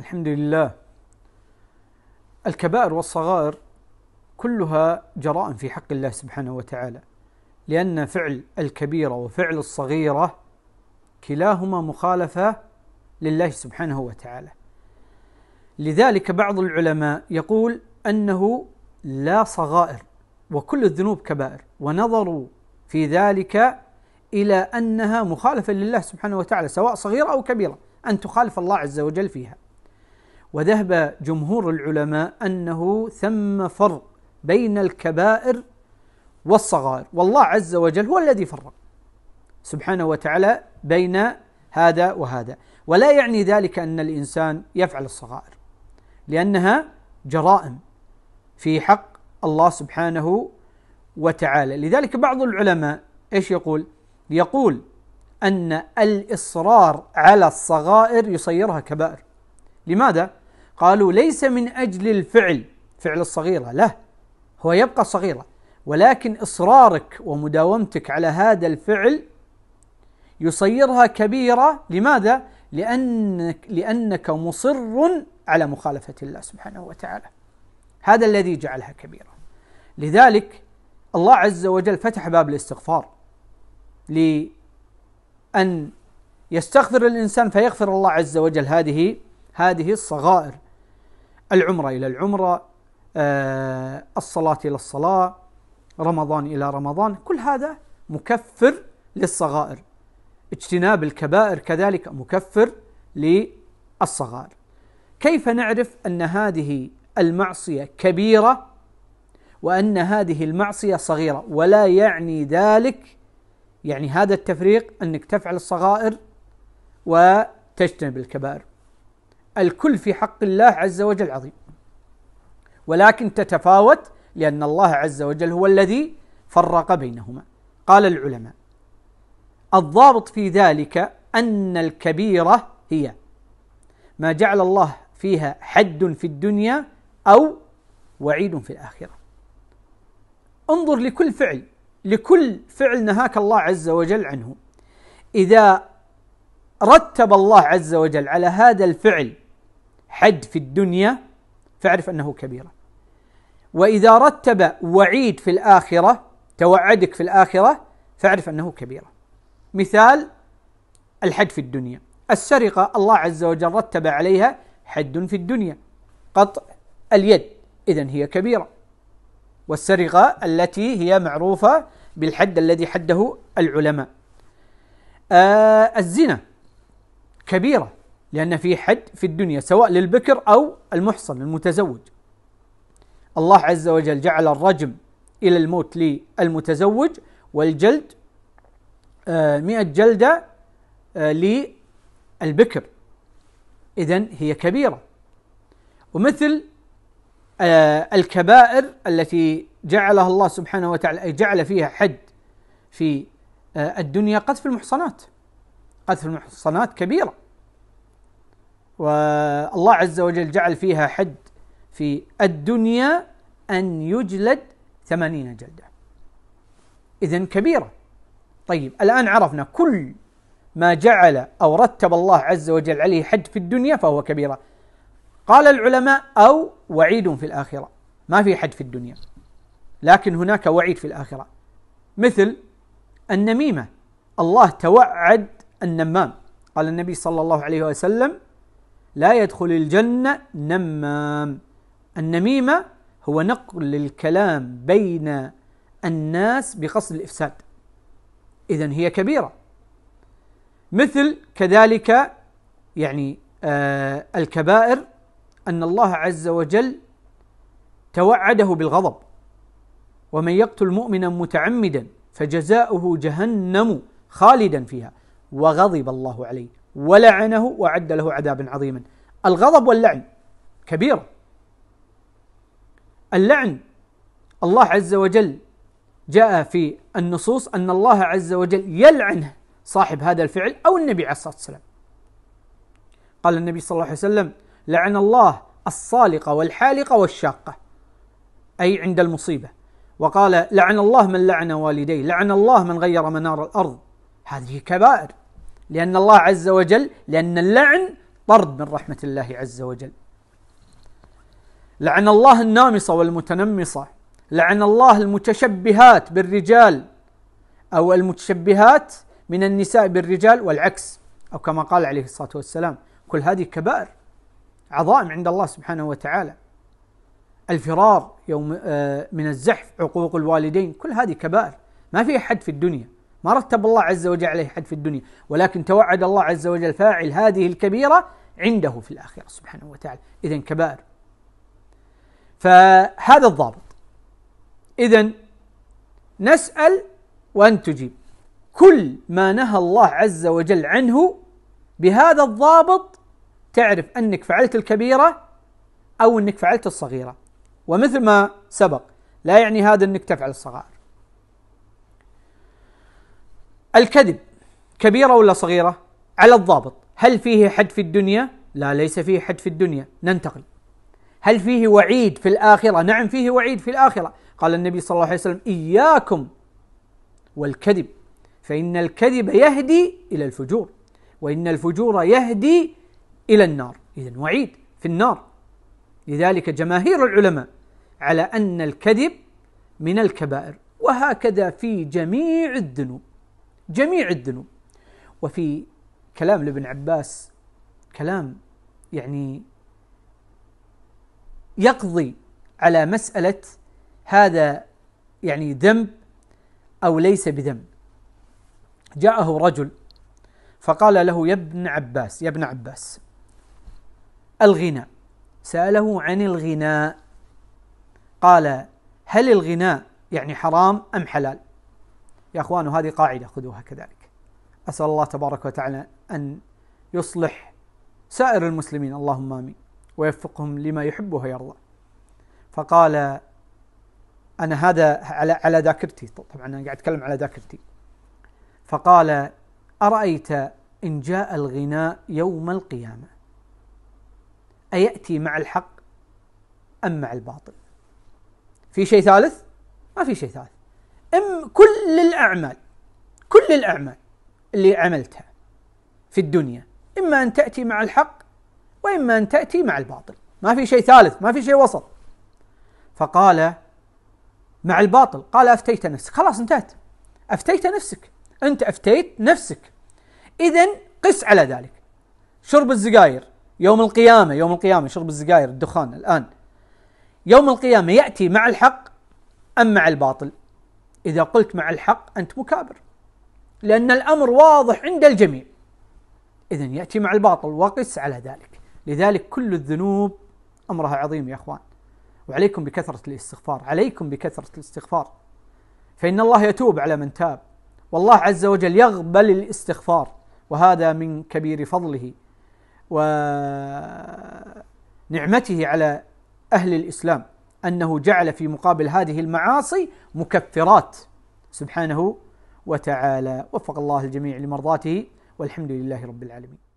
الحمد لله الكبائر والصغائر كلها جرائم في حق الله سبحانه وتعالى لأن فعل الكبيرة وفعل الصغيرة كلاهما مخالفة لله سبحانه وتعالى لذلك بعض العلماء يقول أنه لا صغائر وكل الذنوب كبائر ونظروا في ذلك إلى أنها مخالفة لله سبحانه وتعالى سواء صغيرة أو كبيرة أن تخالف الله عز وجل فيها وذهب جمهور العلماء انه ثم فرق بين الكبائر والصغائر والله عز وجل هو الذي فرق سبحانه وتعالى بين هذا وهذا ولا يعني ذلك ان الانسان يفعل الصغائر لانها جرائم في حق الله سبحانه وتعالى لذلك بعض العلماء ايش يقول يقول ان الاصرار على الصغائر يصيرها كبائر لماذا قالوا ليس من أجل الفعل فعل الصغيرة لا هو يبقى صغيرة ولكن إصرارك ومداومتك على هذا الفعل يصيرها كبيرة لماذا؟ لأنك لأنك مصر على مخالفة الله سبحانه وتعالى هذا الذي جعلها كبيرة لذلك الله عز وجل فتح باب الاستغفار لأن يستغفر الإنسان فيغفر الله عز وجل هذه هذه الصغائر العمرة إلى العمرة آه، الصلاة إلى الصلاة رمضان إلى رمضان كل هذا مكفر للصغائر اجتناب الكبائر كذلك مكفر للصغائر كيف نعرف أن هذه المعصية كبيرة وأن هذه المعصية صغيرة ولا يعني ذلك يعني هذا التفريق أنك تفعل الصغائر وتجتنب الكبائر الكل في حق الله عز وجل عظيم ولكن تتفاوت لأن الله عز وجل هو الذي فرق بينهما قال العلماء الضابط في ذلك أن الكبيرة هي ما جعل الله فيها حد في الدنيا أو وعيد في الآخرة انظر لكل فعل لكل فعل نهاك الله عز وجل عنه إذا رتب الله عز وجل على هذا الفعل حد في الدنيا فاعرف انه كبيره واذا رتب وعيد في الاخره توعدك في الاخره فاعرف انه كبيره مثال الحد في الدنيا السرقه الله عز وجل رتب عليها حد في الدنيا قطع اليد اذا هي كبيره والسرقه التي هي معروفه بالحد الذي حده العلماء آه الزنا كبيره لأن في حد في الدنيا سواء للبكر أو المحصن المتزوج الله عز وجل جعل الرجم إلى الموت للمتزوج والجلد آه، مئة جلدة آه، للبكر إذا هي كبيرة ومثل آه، الكبائر التي جعلها الله سبحانه وتعالى أي جعل فيها حد في الدنيا قذف المحصنات قذف المحصنات كبيرة والله عز وجل جعل فيها حد في الدنيا أن يجلد ثمانين جلدة إذا كبيرة طيب الآن عرفنا كل ما جعل أو رتب الله عز وجل عليه حد في الدنيا فهو كبيرة قال العلماء أو وعيد في الآخرة ما في حد في الدنيا لكن هناك وعيد في الآخرة مثل النميمة الله توعد النمام قال النبي صلى الله عليه وسلم لا يدخل الجنة نمام النميمة هو نقل الكلام بين الناس بقصد الإفساد إذا هي كبيرة مثل كذلك يعني آه الكبائر أن الله عز وجل توعده بالغضب ومن يقتل مؤمنا متعمدا فجزاؤه جهنم خالدا فيها وغضب الله عليه ولعنه وعد له عذابا عظيما الغضب واللعن كبير اللعن الله عز وجل جاء في النصوص أن الله عز وجل يلعن صاحب هذا الفعل أو النبي عليه الصلاة والسلام قال النبي صلى الله عليه وسلم لعن الله الصالقة والحالقة والشاقة أي عند المصيبة وقال لعن الله من لعن والديه لعن الله من غير منار الأرض هذه كبائر لأن الله عز وجل لأن اللعن طرد من رحمة الله عز وجل لعن الله النامصة والمتنمصة لعن الله المتشبهات بالرجال أو المتشبهات من النساء بالرجال والعكس أو كما قال عليه الصلاة والسلام كل هذه كبائر عظائم عند الله سبحانه وتعالى الفرار يوم آه، من الزحف عقوق الوالدين كل هذه كبائر ما في أحد في الدنيا ما رتب الله عز وجل عليه حد في الدنيا ولكن توعد الله عز وجل فاعل هذه الكبيرة عنده في الآخرة سبحانه وتعالى إذا كبائر فهذا الضابط إذا نسأل وأن تجيب كل ما نهى الله عز وجل عنه بهذا الضابط تعرف أنك فعلت الكبيرة أو أنك فعلت الصغيرة ومثل ما سبق لا يعني هذا أنك تفعل الصغائر الكذب كبيرة ولا صغيرة؟ على الضابط هل فيه حد في الدنيا؟ لا ليس فيه حد في الدنيا ننتقل هل فيه وعيد في الآخرة؟ نعم فيه وعيد في الآخرة قال النبي صلى الله عليه وسلم إياكم والكذب فإن الكذب يهدي إلى الفجور وإن الفجور يهدي إلى النار إذا وعيد في النار لذلك جماهير العلماء على أن الكذب من الكبائر وهكذا في جميع الذنوب جميع الذنوب وفي كلام لابن عباس كلام يعني يقضي على مسألة هذا يعني ذنب أو ليس بذنب جاءه رجل فقال له يا ابن عباس يا ابن عباس الغنى سأله عن الغناء قال هل الغناء يعني حرام أم حلال يا اخوان وهذه قاعده خذوها كذلك. اسال الله تبارك وتعالى ان يصلح سائر المسلمين اللهم امين ويوفقهم لما يحب ويرضى. فقال انا هذا على على ذاكرتي طبعا انا قاعد اتكلم على ذاكرتي. فقال ارايت ان جاء الغناء يوم القيامه اياتي مع الحق ام مع الباطل؟ في شيء ثالث؟ ما في شيء ثالث. ام كل كل الأعمال كل الأعمال اللي عملتها في الدنيا إما أن تأتي مع الحق وإما أن تأتي مع الباطل ما في شيء ثالث ما في شيء وسط فقال مع الباطل قال أفتيت نفسك خلاص انتهت أفتيت نفسك أنت أفتيت نفسك إذا قس على ذلك شرب السجاير يوم القيامة يوم القيامة شرب السجاير الدخان الآن يوم القيامة يأتي مع الحق أم مع الباطل إذا قلت مع الحق أنت مكابر لأن الأمر واضح عند الجميع إذا يأتي مع الباطل وقس على ذلك لذلك كل الذنوب أمرها عظيم يا أخوان وعليكم بكثرة الاستغفار عليكم بكثرة الاستغفار فإن الله يتوب على من تاب والله عز وجل يقبل الاستغفار وهذا من كبير فضله ونعمته على أهل الإسلام انه جعل في مقابل هذه المعاصي مكفرات سبحانه وتعالى وفق الله الجميع لمرضاته والحمد لله رب العالمين